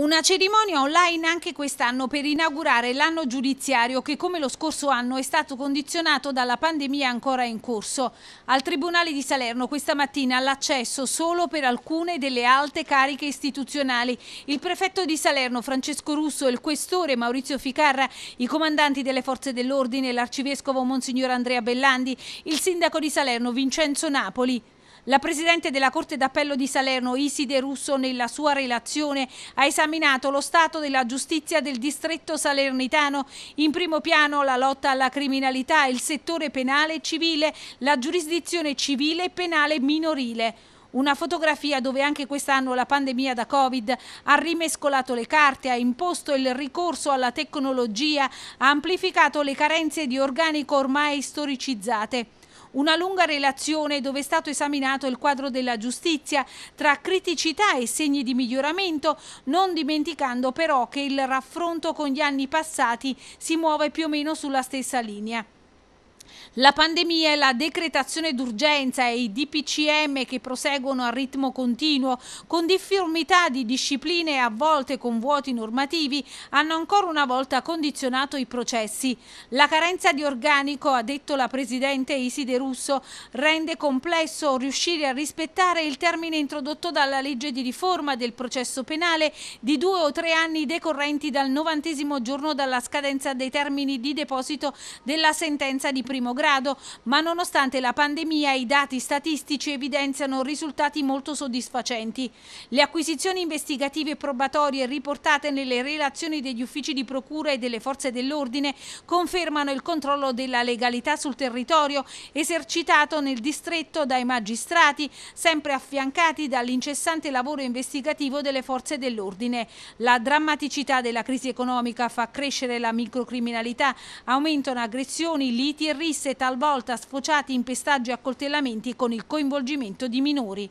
Una cerimonia online anche quest'anno per inaugurare l'anno giudiziario che come lo scorso anno è stato condizionato dalla pandemia ancora in corso. Al Tribunale di Salerno questa mattina l'accesso solo per alcune delle alte cariche istituzionali. Il prefetto di Salerno Francesco Russo, il questore Maurizio Ficarra, i comandanti delle forze dell'ordine, l'arcivescovo Monsignor Andrea Bellandi, il sindaco di Salerno Vincenzo Napoli. La Presidente della Corte d'Appello di Salerno, Iside Russo, nella sua relazione ha esaminato lo stato della giustizia del distretto salernitano, in primo piano la lotta alla criminalità, il settore penale e civile, la giurisdizione civile e penale minorile. Una fotografia dove anche quest'anno la pandemia da Covid ha rimescolato le carte, ha imposto il ricorso alla tecnologia, ha amplificato le carenze di organico ormai storicizzate una lunga relazione dove è stato esaminato il quadro della giustizia tra criticità e segni di miglioramento, non dimenticando però che il raffronto con gli anni passati si muove più o meno sulla stessa linea. La pandemia e la decretazione d'urgenza e i DPCM che proseguono a ritmo continuo, con difformità di discipline e a volte con vuoti normativi, hanno ancora una volta condizionato i processi. La carenza di organico, ha detto la Presidente Iside Russo, rende complesso riuscire a rispettare il termine introdotto dalla legge di riforma del processo penale di due o tre anni decorrenti dal novantesimo giorno dalla scadenza dei termini di deposito della sentenza di prima primo grado, ma nonostante la pandemia i dati statistici evidenziano risultati molto soddisfacenti. Le acquisizioni investigative e probatorie riportate nelle relazioni degli uffici di procura e delle forze dell'ordine confermano il controllo della legalità sul territorio esercitato nel distretto dai magistrati, sempre affiancati dall'incessante lavoro investigativo delle forze dell'ordine. La drammaticità della crisi economica fa crescere la microcriminalità, aumentano aggressioni, liti e riti risse talvolta sfociati in pestaggi e accoltellamenti con il coinvolgimento di minori.